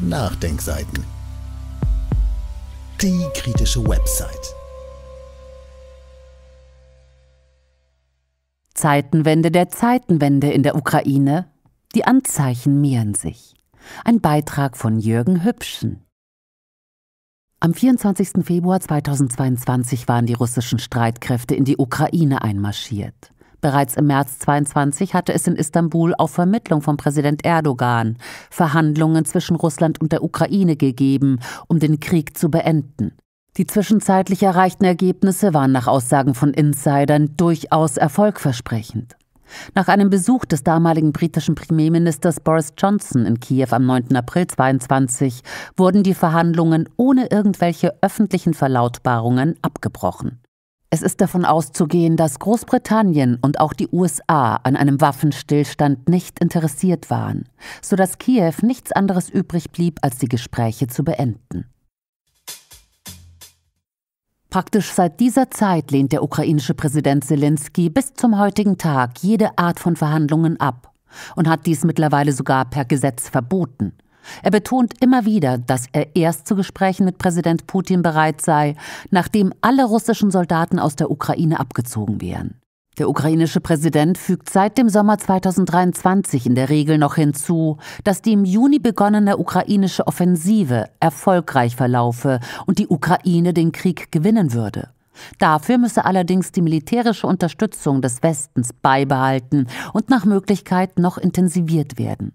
Nachdenkseiten. Die kritische Website. Zeitenwende der Zeitenwende in der Ukraine. Die Anzeichen mehren sich. Ein Beitrag von Jürgen Hübschen. Am 24. Februar 2022 waren die russischen Streitkräfte in die Ukraine einmarschiert. Bereits im März 22 hatte es in Istanbul auf Vermittlung von Präsident Erdogan Verhandlungen zwischen Russland und der Ukraine gegeben, um den Krieg zu beenden. Die zwischenzeitlich erreichten Ergebnisse waren nach Aussagen von Insidern durchaus erfolgversprechend. Nach einem Besuch des damaligen britischen Premierministers Boris Johnson in Kiew am 9. April 22 wurden die Verhandlungen ohne irgendwelche öffentlichen Verlautbarungen abgebrochen. Es ist davon auszugehen, dass Großbritannien und auch die USA an einem Waffenstillstand nicht interessiert waren, sodass Kiew nichts anderes übrig blieb, als die Gespräche zu beenden. Praktisch seit dieser Zeit lehnt der ukrainische Präsident Zelensky bis zum heutigen Tag jede Art von Verhandlungen ab und hat dies mittlerweile sogar per Gesetz verboten. Er betont immer wieder, dass er erst zu Gesprächen mit Präsident Putin bereit sei, nachdem alle russischen Soldaten aus der Ukraine abgezogen wären. Der ukrainische Präsident fügt seit dem Sommer 2023 in der Regel noch hinzu, dass die im Juni begonnene ukrainische Offensive erfolgreich verlaufe und die Ukraine den Krieg gewinnen würde. Dafür müsse allerdings die militärische Unterstützung des Westens beibehalten und nach Möglichkeit noch intensiviert werden.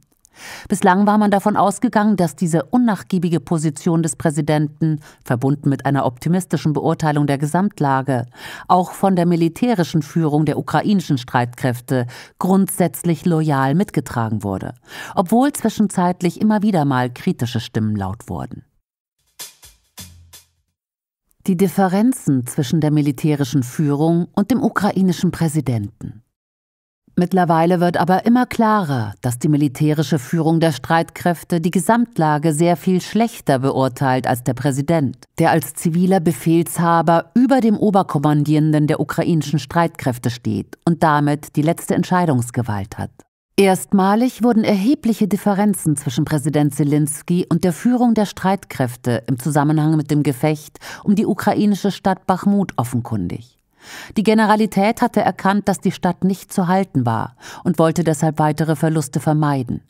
Bislang war man davon ausgegangen, dass diese unnachgiebige Position des Präsidenten, verbunden mit einer optimistischen Beurteilung der Gesamtlage, auch von der militärischen Führung der ukrainischen Streitkräfte grundsätzlich loyal mitgetragen wurde, obwohl zwischenzeitlich immer wieder mal kritische Stimmen laut wurden. Die Differenzen zwischen der militärischen Führung und dem ukrainischen Präsidenten. Mittlerweile wird aber immer klarer, dass die militärische Führung der Streitkräfte die Gesamtlage sehr viel schlechter beurteilt als der Präsident, der als ziviler Befehlshaber über dem Oberkommandierenden der ukrainischen Streitkräfte steht und damit die letzte Entscheidungsgewalt hat. Erstmalig wurden erhebliche Differenzen zwischen Präsident Zelensky und der Führung der Streitkräfte im Zusammenhang mit dem Gefecht um die ukrainische Stadt Bachmut offenkundig. Die Generalität hatte erkannt, dass die Stadt nicht zu halten war und wollte deshalb weitere Verluste vermeiden.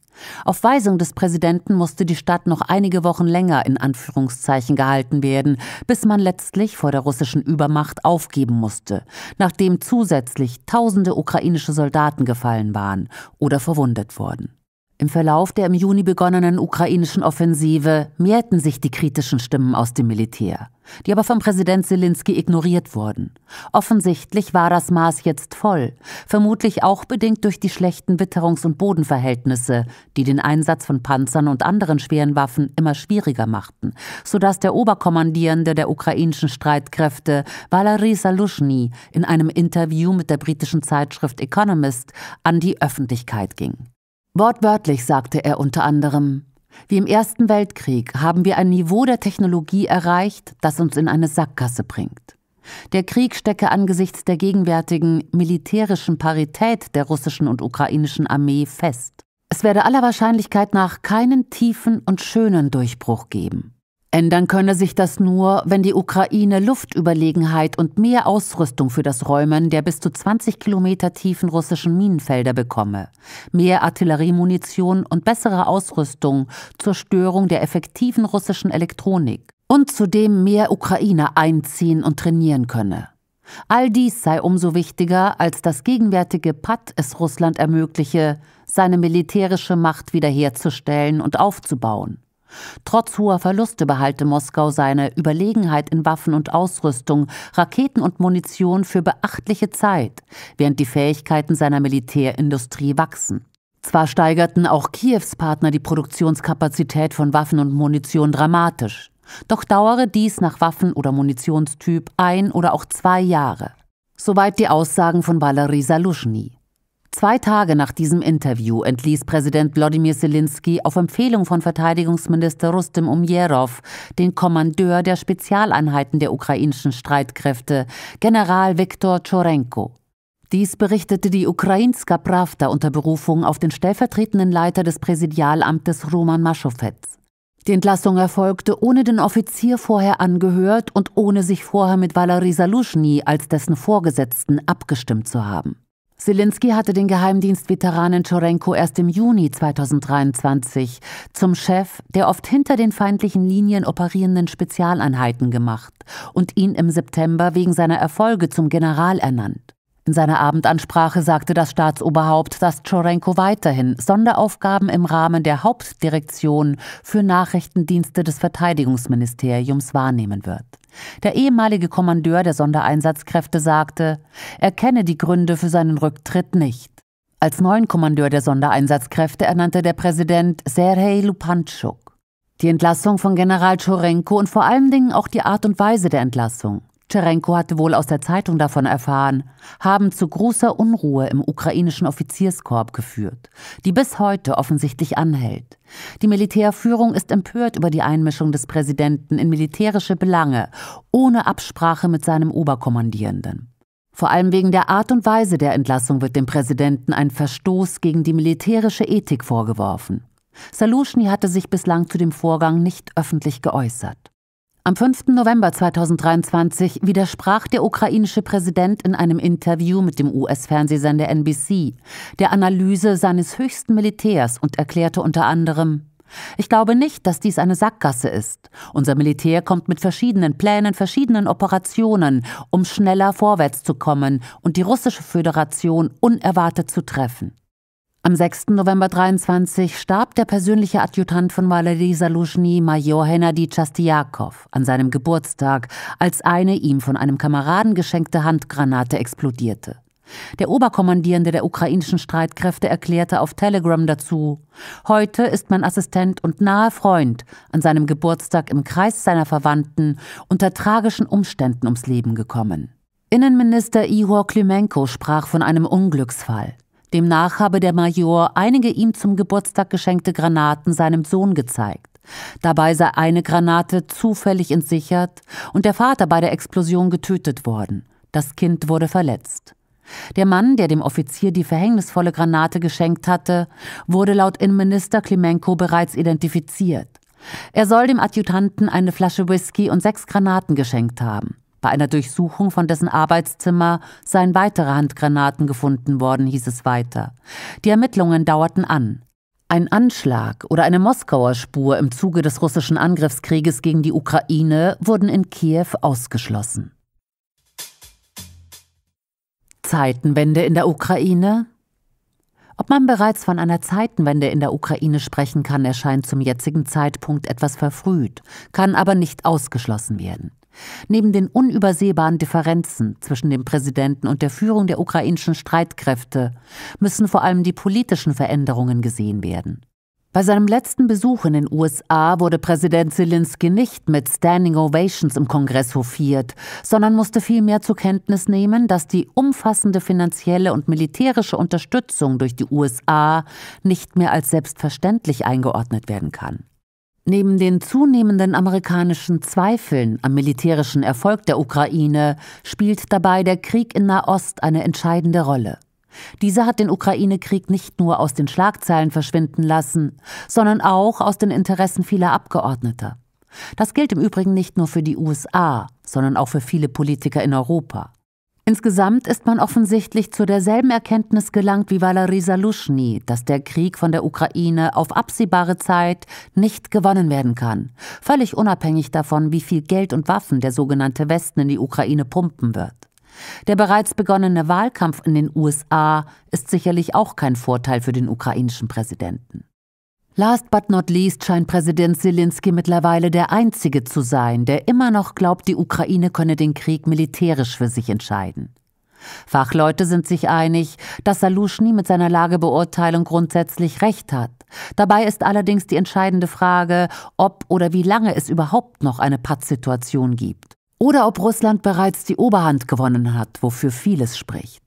Auf Weisung des Präsidenten musste die Stadt noch einige Wochen länger in Anführungszeichen gehalten werden, bis man letztlich vor der russischen Übermacht aufgeben musste, nachdem zusätzlich tausende ukrainische Soldaten gefallen waren oder verwundet wurden. Im Verlauf der im Juni begonnenen ukrainischen Offensive mehrten sich die kritischen Stimmen aus dem Militär, die aber vom Präsident Zelensky ignoriert wurden. Offensichtlich war das Maß jetzt voll, vermutlich auch bedingt durch die schlechten Witterungs- und Bodenverhältnisse, die den Einsatz von Panzern und anderen schweren Waffen immer schwieriger machten, sodass der Oberkommandierende der ukrainischen Streitkräfte, Valery Salushny, in einem Interview mit der britischen Zeitschrift Economist an die Öffentlichkeit ging. Wortwörtlich sagte er unter anderem, wie im Ersten Weltkrieg haben wir ein Niveau der Technologie erreicht, das uns in eine Sackgasse bringt. Der Krieg stecke angesichts der gegenwärtigen militärischen Parität der russischen und ukrainischen Armee fest. Es werde aller Wahrscheinlichkeit nach keinen tiefen und schönen Durchbruch geben. Ändern könne sich das nur, wenn die Ukraine Luftüberlegenheit und mehr Ausrüstung für das Räumen der bis zu 20 Kilometer tiefen russischen Minenfelder bekomme, mehr Artilleriemunition und bessere Ausrüstung zur Störung der effektiven russischen Elektronik und zudem mehr Ukrainer einziehen und trainieren könne. All dies sei umso wichtiger, als das gegenwärtige PAD es Russland ermögliche, seine militärische Macht wiederherzustellen und aufzubauen. Trotz hoher Verluste behalte Moskau seine Überlegenheit in Waffen und Ausrüstung, Raketen und Munition für beachtliche Zeit, während die Fähigkeiten seiner Militärindustrie wachsen. Zwar steigerten auch Kiews Partner die Produktionskapazität von Waffen und Munition dramatisch, doch dauere dies nach Waffen- oder Munitionstyp ein oder auch zwei Jahre. Soweit die Aussagen von Valery Saluschny. Zwei Tage nach diesem Interview entließ Präsident Wladimir Zelensky auf Empfehlung von Verteidigungsminister Rustem Umjerov den Kommandeur der Spezialeinheiten der ukrainischen Streitkräfte, General Viktor Chorenko. Dies berichtete die Ukrainska Pravda unter Berufung auf den stellvertretenden Leiter des Präsidialamtes Roman Maschowetz. Die Entlassung erfolgte, ohne den Offizier vorher angehört und ohne sich vorher mit Valery Saluschny als dessen Vorgesetzten abgestimmt zu haben. Zelensky hatte den Geheimdienstveteranen Chorenko erst im Juni 2023 zum Chef der oft hinter den feindlichen Linien operierenden Spezialeinheiten gemacht und ihn im September wegen seiner Erfolge zum General ernannt. In seiner Abendansprache sagte das Staatsoberhaupt, dass Chorenko weiterhin Sonderaufgaben im Rahmen der Hauptdirektion für Nachrichtendienste des Verteidigungsministeriums wahrnehmen wird. Der ehemalige Kommandeur der Sondereinsatzkräfte sagte, er kenne die Gründe für seinen Rücktritt nicht. Als neuen Kommandeur der Sondereinsatzkräfte ernannte der Präsident Sergei Lupantschuk. Die Entlassung von General Tschorenko und vor allen Dingen auch die Art und Weise der Entlassung Tscherenko hatte wohl aus der Zeitung davon erfahren, haben zu großer Unruhe im ukrainischen Offizierskorps geführt, die bis heute offensichtlich anhält. Die Militärführung ist empört über die Einmischung des Präsidenten in militärische Belange, ohne Absprache mit seinem Oberkommandierenden. Vor allem wegen der Art und Weise der Entlassung wird dem Präsidenten ein Verstoß gegen die militärische Ethik vorgeworfen. Saluschny hatte sich bislang zu dem Vorgang nicht öffentlich geäußert. Am 5. November 2023 widersprach der ukrainische Präsident in einem Interview mit dem US-Fernsehsender NBC der Analyse seines höchsten Militärs und erklärte unter anderem, ich glaube nicht, dass dies eine Sackgasse ist. Unser Militär kommt mit verschiedenen Plänen, verschiedenen Operationen, um schneller vorwärts zu kommen und die russische Föderation unerwartet zu treffen. Am 6. November 23 starb der persönliche Adjutant von Valery Saluzhny, Major Hennady Chastiakov, an seinem Geburtstag, als eine ihm von einem Kameraden geschenkte Handgranate explodierte. Der Oberkommandierende der ukrainischen Streitkräfte erklärte auf Telegram dazu, heute ist mein Assistent und naher Freund an seinem Geburtstag im Kreis seiner Verwandten unter tragischen Umständen ums Leben gekommen. Innenminister Ihor Klimenko sprach von einem Unglücksfall. Demnach habe der Major einige ihm zum Geburtstag geschenkte Granaten seinem Sohn gezeigt. Dabei sei eine Granate zufällig entsichert und der Vater bei der Explosion getötet worden. Das Kind wurde verletzt. Der Mann, der dem Offizier die verhängnisvolle Granate geschenkt hatte, wurde laut Innenminister Klimenko bereits identifiziert. Er soll dem Adjutanten eine Flasche Whisky und sechs Granaten geschenkt haben. Bei einer Durchsuchung von dessen Arbeitszimmer seien weitere Handgranaten gefunden worden, hieß es weiter. Die Ermittlungen dauerten an. Ein Anschlag oder eine Moskauer Spur im Zuge des russischen Angriffskrieges gegen die Ukraine wurden in Kiew ausgeschlossen. Zeitenwende in der Ukraine? Ob man bereits von einer Zeitenwende in der Ukraine sprechen kann, erscheint zum jetzigen Zeitpunkt etwas verfrüht, kann aber nicht ausgeschlossen werden. Neben den unübersehbaren Differenzen zwischen dem Präsidenten und der Führung der ukrainischen Streitkräfte müssen vor allem die politischen Veränderungen gesehen werden. Bei seinem letzten Besuch in den USA wurde Präsident Zelensky nicht mit Standing Ovations im Kongress hofiert, sondern musste vielmehr zur Kenntnis nehmen, dass die umfassende finanzielle und militärische Unterstützung durch die USA nicht mehr als selbstverständlich eingeordnet werden kann. Neben den zunehmenden amerikanischen Zweifeln am militärischen Erfolg der Ukraine spielt dabei der Krieg in Nahost eine entscheidende Rolle. Dieser hat den Ukraine-Krieg nicht nur aus den Schlagzeilen verschwinden lassen, sondern auch aus den Interessen vieler Abgeordneter. Das gilt im Übrigen nicht nur für die USA, sondern auch für viele Politiker in Europa. Insgesamt ist man offensichtlich zu derselben Erkenntnis gelangt wie Valery Saluschny, dass der Krieg von der Ukraine auf absehbare Zeit nicht gewonnen werden kann, völlig unabhängig davon, wie viel Geld und Waffen der sogenannte Westen in die Ukraine pumpen wird. Der bereits begonnene Wahlkampf in den USA ist sicherlich auch kein Vorteil für den ukrainischen Präsidenten. Last but not least scheint Präsident Zelensky mittlerweile der Einzige zu sein, der immer noch glaubt, die Ukraine könne den Krieg militärisch für sich entscheiden. Fachleute sind sich einig, dass Saluschny mit seiner Lagebeurteilung grundsätzlich recht hat. Dabei ist allerdings die entscheidende Frage, ob oder wie lange es überhaupt noch eine Pattsituation gibt. Oder ob Russland bereits die Oberhand gewonnen hat, wofür vieles spricht.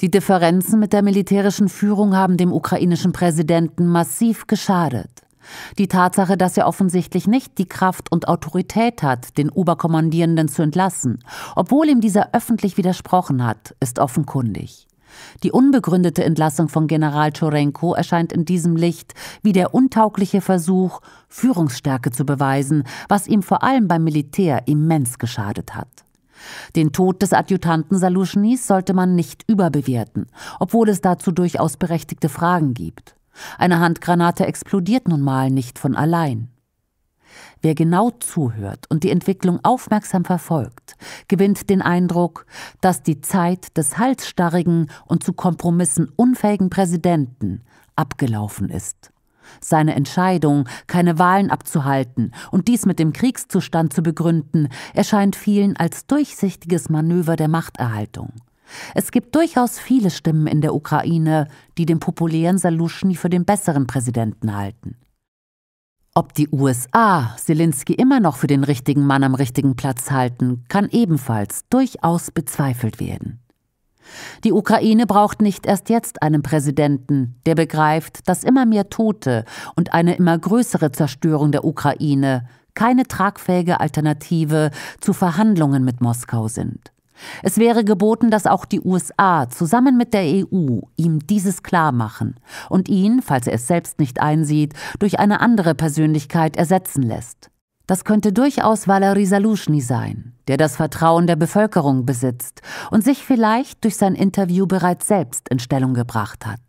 Die Differenzen mit der militärischen Führung haben dem ukrainischen Präsidenten massiv geschadet. Die Tatsache, dass er offensichtlich nicht die Kraft und Autorität hat, den Oberkommandierenden zu entlassen, obwohl ihm dieser öffentlich widersprochen hat, ist offenkundig. Die unbegründete Entlassung von General Chorenko erscheint in diesem Licht wie der untaugliche Versuch, Führungsstärke zu beweisen, was ihm vor allem beim Militär immens geschadet hat. Den Tod des Adjutanten Saluschnis sollte man nicht überbewerten, obwohl es dazu durchaus berechtigte Fragen gibt. Eine Handgranate explodiert nun mal nicht von allein. Wer genau zuhört und die Entwicklung aufmerksam verfolgt, gewinnt den Eindruck, dass die Zeit des halsstarrigen und zu Kompromissen unfähigen Präsidenten abgelaufen ist. Seine Entscheidung, keine Wahlen abzuhalten und dies mit dem Kriegszustand zu begründen, erscheint vielen als durchsichtiges Manöver der Machterhaltung. Es gibt durchaus viele Stimmen in der Ukraine, die den populären Saluschny für den besseren Präsidenten halten. Ob die USA Zelensky immer noch für den richtigen Mann am richtigen Platz halten, kann ebenfalls durchaus bezweifelt werden. Die Ukraine braucht nicht erst jetzt einen Präsidenten, der begreift, dass immer mehr Tote und eine immer größere Zerstörung der Ukraine keine tragfähige Alternative zu Verhandlungen mit Moskau sind. Es wäre geboten, dass auch die USA zusammen mit der EU ihm dieses klar machen und ihn, falls er es selbst nicht einsieht, durch eine andere Persönlichkeit ersetzen lässt. Das könnte durchaus Valery Saluschny sein, der das Vertrauen der Bevölkerung besitzt und sich vielleicht durch sein Interview bereits selbst in Stellung gebracht hat.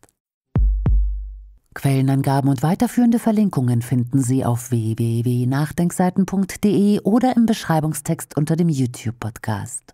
Quellenangaben und weiterführende Verlinkungen finden Sie auf www.nachdenkseiten.de oder im Beschreibungstext unter dem YouTube-Podcast.